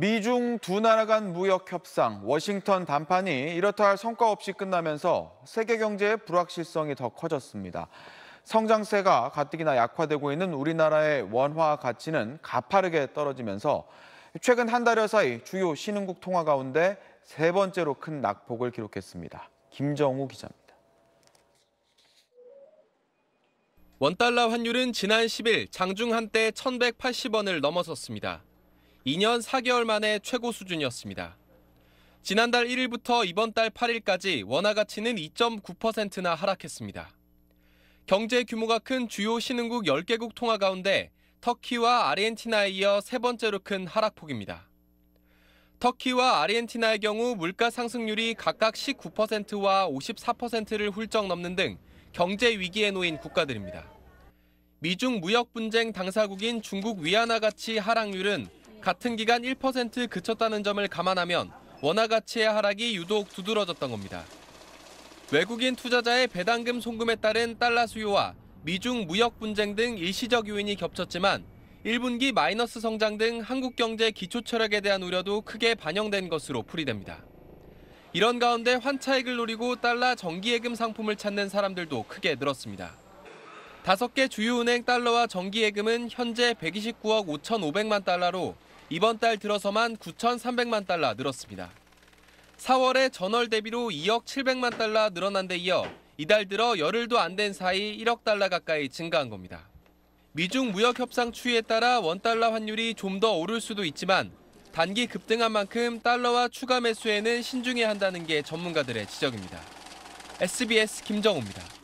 미중 두 나라 간 무역 협상 워싱턴 담판이 이렇다 할 성과 없이 끝나면서 세계 경제의 불확실성이 더 커졌습니다. 성장세가 가뜩이나 약화되고 있는 우리나라의 원화 가치는 가파르게 떨어지면서 최근 한 달여 사이 주요 신흥국 통화 가운데 세 번째로 큰 낙폭을 기록했습니다. 김정우 기자입니다. 원달러 환율은 지난 10일 장중 한때 1180원을 넘어섰습니다. 2년 4개월 만에 최고 수준이었습니다. 지난달 1일부터 이번 달 8일까지 원화 가치는 2.9%나 하락했습니다. 경제 규모가 큰 주요 신흥국 10개국 통화 가운데 터키와 아르헨티나에 이어 세 번째로 큰 하락폭입니다. 터키와 아르헨티나의 경우 물가 상승률이 각각 19%와 54%를 훌쩍 넘는 등 경제 위기에 놓인 국가들입니다. 미중 무역 분쟁 당사국인 중국 위안화 가치 하락률은 같은 기간 1% 그쳤다는 점을 감안하면 원화 가치의 하락이 유독 두드러졌던 겁니다. 외국인 투자자의 배당금 송금에 따른 달러 수요와 미중 무역 분쟁 등 일시적 요인이 겹쳤지만 1분기 마이너스 성장 등 한국 경제 기초 철학에 대한 우려도 크게 반영된 것으로 풀이됩니다. 이런 가운데 환차익을 노리고 달러 정기예금 상품을 찾는 사람들도 크게 늘었습니다. 다섯 개 주요은행 달러와 정기예금은 현재 129억 5,500만 달러로 이번 달 들어서만 9,300만 달러 늘었습니다. 4월에 전월 대비로 2억 700만 달러 늘어난 데 이어 이달 들어 열흘도 안 된 사이 1억 달러 가까이 증가한 겁니다. 미중 무역 협상 추이에 따라 원달러 환율이 좀 더 오를 수도 있지만 단기 급등한 만큼 달러와 추가 매수에는 신중해야 한다는 게 전문가들의 지적입니다. SBS 김정우입니다.